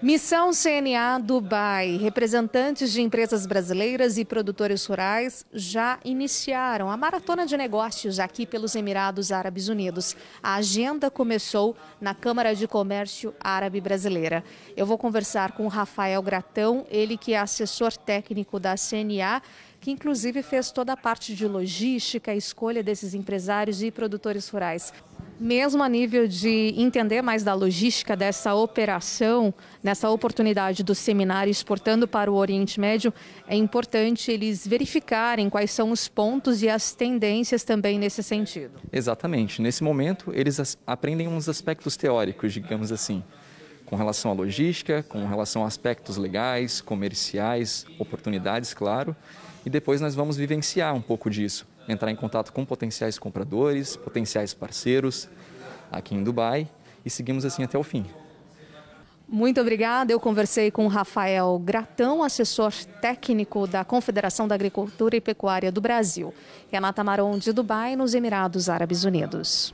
Missão CNA Dubai. Representantes de empresas brasileiras e produtores rurais já iniciaram a maratona de negócios aqui pelos Emirados Árabes Unidos. A agenda começou na Câmara de Comércio Árabe Brasileira. Eu vou conversar com Rafael Gratão, ele que é assessor técnico da CNA, que inclusive fez toda a parte de logística, a escolha desses empresários e produtores rurais. Mesmo a nível de entender mais da logística dessa operação, nessa oportunidade do seminário exportando para o Oriente Médio, é importante eles verificarem quais são os pontos e as tendências também nesse sentido. Exatamente. Nesse momento, eles aprendem uns aspectos teóricos, digamos assim, com relação à logística, com relação a aspectos legais, comerciais, oportunidades, claro. E depois nós vamos vivenciar um pouco disso entrar em contato com potenciais compradores, potenciais parceiros aqui em Dubai e seguimos assim até o fim. Muito obrigada. Eu conversei com Rafael Gratão, assessor técnico da Confederação da Agricultura e Pecuária do Brasil. Renata Maron, de Dubai, nos Emirados Árabes Unidos.